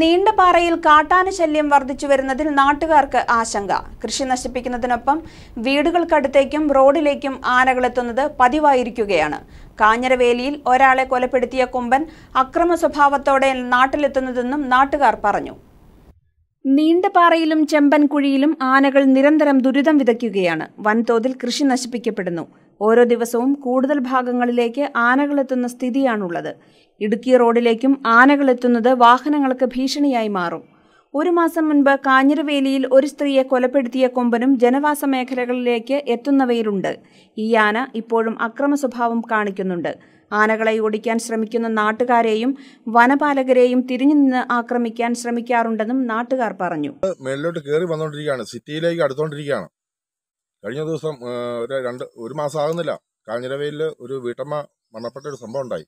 നീണ്ടപാറയിൽ കാട്ടാന ശല്യം വർദ്ധിച്ചു വരുന്നതിൽ നാട്ടുകാർക്ക് ആശങ്ക കൃഷി നശിപ്പിക്കുന്നതിനൊപ്പം വീടുകൾക്കടുത്തേക്കും റോഡിലേക്കും ആനകളെത്തുന്നത് പതിവായിരിക്കുകയാണ് കാഞ്ഞരവേലിയിൽ ഒരാളെ കൊലപ്പെടുത്തിയ കൊമ്പൻ അക്രമ സ്വഭാവത്തോടെ നാട്ടിലെത്തുന്നതെന്നും നാട്ടുകാർ പറഞ്ഞു നീണ്ടപാറയിലും ചെമ്പൻകുഴിയിലും ആനകൾ നിരന്തരം ദുരിതം വിതയ്ക്കുകയാണ് വൻതോതിൽ കൃഷി നശിപ്പിക്കപ്പെടുന്നു ഓരോ ദിവസവും കൂടുതൽ ഭാഗങ്ങളിലേക്ക് ആനകളെത്തുന്ന സ്ഥിതിയാണുള്ളത് ഇടുക്കി റോഡിലേക്കും ആനകളെത്തുന്നത് വാഹനങ്ങൾക്ക് ഭീഷണിയായി മാറും ഒരു മാസം മുൻപ് കാഞ്ഞിരവേലിയിൽ ഒരു സ്ത്രീയെ കൊലപ്പെടുത്തിയ കൊമ്പനും ജനവാസ മേഖലകളിലേക്ക് എത്തുന്നവയിലുണ്ട് ഈ ആന ഇപ്പോഴും അക്രമ സ്വഭാവം കാണിക്കുന്നുണ്ട് ആനകളെ ഓടിക്കാൻ ശ്രമിക്കുന്ന നാട്ടുകാരെയും വനപാലകരെയും തിരിഞ്ഞു നിന്ന് ആക്രമിക്കാൻ ശ്രമിക്കാറുണ്ടെന്നും നാട്ടുകാർ പറഞ്ഞു മേളിലോട്ട് കയറി വന്നുകൊണ്ടിരിക്കുകയാണ് സിറ്റിയിലേക്ക് അടുത്തോണ്ടിരിക്കുകയാണ് കഴിഞ്ഞ ദിവസം ഒരു രണ്ട് ഒരു മാസം ആകുന്നില്ല കാഞ്ഞിരവേലിൽ ഒരു വീട്ടമ്മ മരണപ്പെട്ട ഒരു സംഭവം ഉണ്ടായി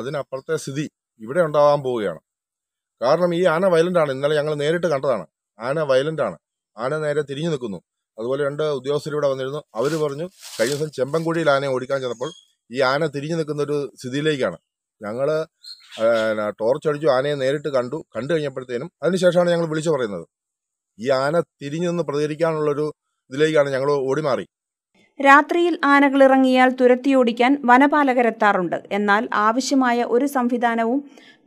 അതിനപ്പുറത്തെ സ്ഥിതി ഇവിടെ ഉണ്ടാവാൻ പോവുകയാണ് കാരണം ഈ ആന വയലന്റ് ആണ് ഇന്നലെ ഞങ്ങൾ നേരിട്ട് കണ്ടതാണ് ആന വയലന്റ് ആണ് ആന നേരെ തിരിഞ്ഞു നിൽക്കുന്നു അതുപോലെ രണ്ട് ഉദ്യോഗസ്ഥർ ഇവിടെ വന്നിരുന്നു അവർ പറഞ്ഞു കഴിഞ്ഞ ദിവസം ചെമ്പൻകുഴിയിൽ ആനയെ ഓടിക്കാൻ ചെന്നപ്പോൾ ഈ ആന തിരിഞ്ഞു നിൽക്കുന്ന ഒരു സ്ഥിതിയിലേക്കാണ് ഞങ്ങൾ ടോർച്ച് അടിച്ചു ആനയെ നേരിട്ട് കണ്ടു കണ്ടു കഴിഞ്ഞപ്പോഴത്തേനും അതിനുശേഷമാണ് ഞങ്ങൾ വിളിച്ചു പറയുന്നത് ഈ ആന തിരിഞ്ഞു നിന്ന് പ്രതികരിക്കാനുള്ളൊരു ഇതിലേക്കാണ് ഞങ്ങൾ ഓടിമാറി രാത്രിയിൽ ആനകളിറങ്ങിയാൽ തുരത്തിയോടിക്കാൻ വനപാലകരെത്താറുണ്ട് എന്നാൽ ആവശ്യമായ ഒരു സംവിധാനവും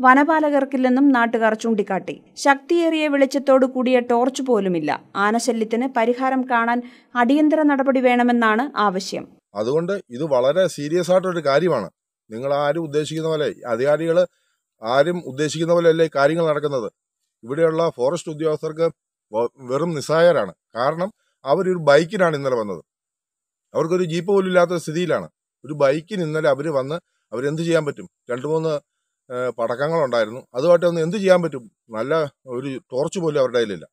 വനപാലകർക്കില്ലെന്നും നാട്ടുകാർ ചൂണ്ടിക്കാട്ടി ശക്തിയേറിയ വെളിച്ചത്തോടു കൂടിയ ടോർച്ച് പോലുമില്ല ആനശല്യത്തിന് പരിഹാരം കാണാൻ അടിയന്തര നടപടി വേണമെന്നാണ് ആവശ്യം അതുകൊണ്ട് ഇത് വളരെ സീരിയസ് ആയിട്ടൊരു കാര്യമാണ് നിങ്ങൾ ആരും ഉദ്ദേശിക്കുന്ന പോലെ അധികാരികൾ ആരും ഉദ്ദേശിക്കുന്ന പോലെ അല്ലേ കാര്യങ്ങൾ നടക്കുന്നത് ഇവിടെയുള്ള ഫോറസ്റ്റ് ഉദ്യോഗസ്ഥർക്ക് വെറും നിസ്സായരാണ് കാരണം അവരൊരു ബൈക്കിനാണ് ഇന്നലെ വന്നത് അവർക്കൊരു ജീപ്പ് പോലും ഇല്ലാത്ത സ്ഥിതിയിലാണ് ഒരു ബൈക്കിന് ഇന്നലെ അവർ വന്ന് അവരെന്ത് ചെയ്യാൻ പറ്റും രണ്ട് മൂന്ന് പടക്കങ്ങളുണ്ടായിരുന്നു അതുമായിട്ട് ഒന്ന് എന്ത് ചെയ്യാൻ പറ്റും നല്ല ഒരു ടോർച്ച് പോലും അവരുടെ കയ്യിലില്ല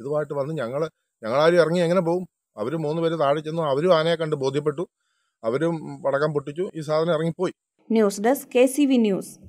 ഇതുമായിട്ട് വന്ന് ഞങ്ങൾ ഞങ്ങളാരും ഇറങ്ങി എങ്ങനെ പോകും അവർ മൂന്ന് പേര് താഴെ ചെന്നു അവരും ആനയെ കണ്ട് ബോധ്യപ്പെട്ടു അവരും പടക്കം പൊട്ടിച്ചു ഈ സാധനം ഇറങ്ങിപ്പോയി ന്യൂസ് ഡെസ്ക് കെ ന്യൂസ്